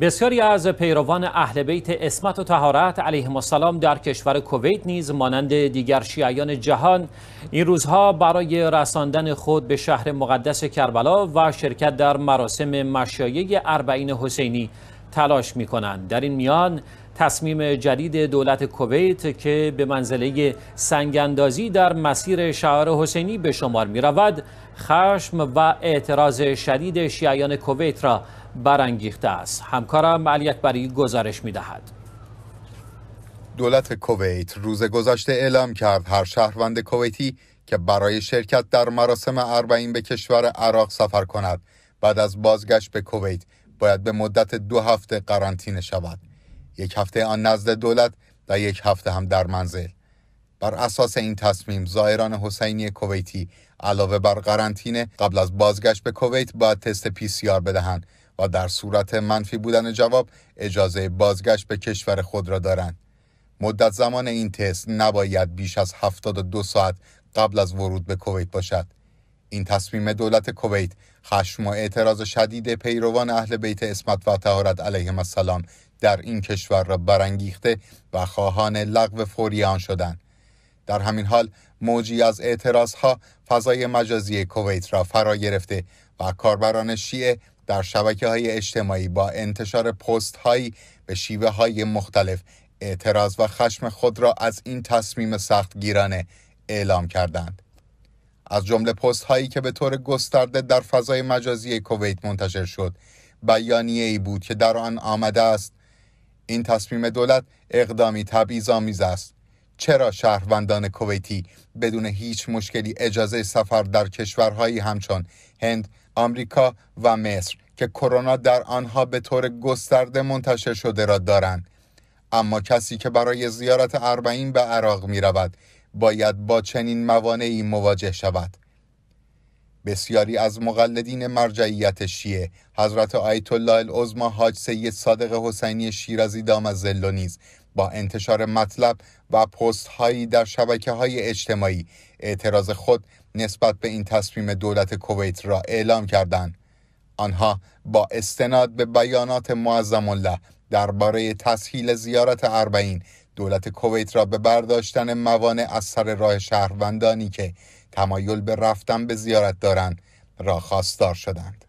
بسیاری از پیروان اهل بیت اسمت و تهارت علیه السلام در کشور کویت نیز مانند دیگر شیعیان جهان این روزها برای رساندن خود به شهر مقدس کربلا و شرکت در مراسم مشایه اربعین حسینی تلاش می کنند در این میان تصمیم جدید دولت کویت که به منزله سنگاندازی در مسیر شعار حسینی به شمار می رود خشم و اعتراض شدید شیعیان کویت را برانگیخته است همکارم علی اکبری گزارش می دهد دولت کویت روز گذشته اعلام کرد هر شهروند کویتی که برای شرکت در مراسم اربعین به کشور عراق سفر کند بعد از بازگشت به کویت باید به مدت دو هفته قرنطینه شود یک هفته آن نزد دولت و یک هفته هم در منزل بر اساس این تصمیم زائران حسینی کویتی علاوه بر قرنطینه قبل از بازگشت به کویت باید تست پی سی آر بدهند و در صورت منفی بودن جواب اجازه بازگشت به کشور خود را دارند مدت زمان این تست نباید بیش از 72 ساعت قبل از ورود به کویت باشد این تصمیم دولت کویت خشم و اعتراض شدید پیروان اهل بیت اسمت و تهارت علیهم السلام در این کشور را برانگیخته و خواهان لغو فوری آن شدند در همین حال موجی از اعتراض ها فضای مجازی کویت را فرا گرفته و کاربران شیعه در شبکه های اجتماعی با انتشار پست هایی به شیوه های مختلف اعتراض و خشم خود را از این تصمیم سخت گیرانه اعلام کردند. از جمله پست هایی که به طور گسترده در فضای مجازی کویت منتشر شد بیانیه ای بود که در آن آمده است این تصمیم دولت اقدامی تبعیض‌آمیز است چرا شهروندان کویتی بدون هیچ مشکلی اجازه سفر در کشورهایی همچون هند، آمریکا و مصر که کرونا در آنها به طور گسترده منتشر شده را دارند اما کسی که برای زیارت اربعین به عراق می رود باید با چنین موانعی مواجه شود بسیاری از مقلدین مرجعیت شیعه حضرت آیت الله العظمه حاج سید صادق حسینی شیرازی دام زلو نیز با انتشار مطلب و پست هایی در شبکه های اجتماعی اعتراض خود نسبت به این تصمیم دولت کویت را اعلام کردند آنها با استناد به بیانات معظم الله درباره تسهیل زیارت اربعین دولت کویت را به برداشتن موانع از سر راه شهروندانی که تمایل به رفتن به زیارت دارند را خواستار شدند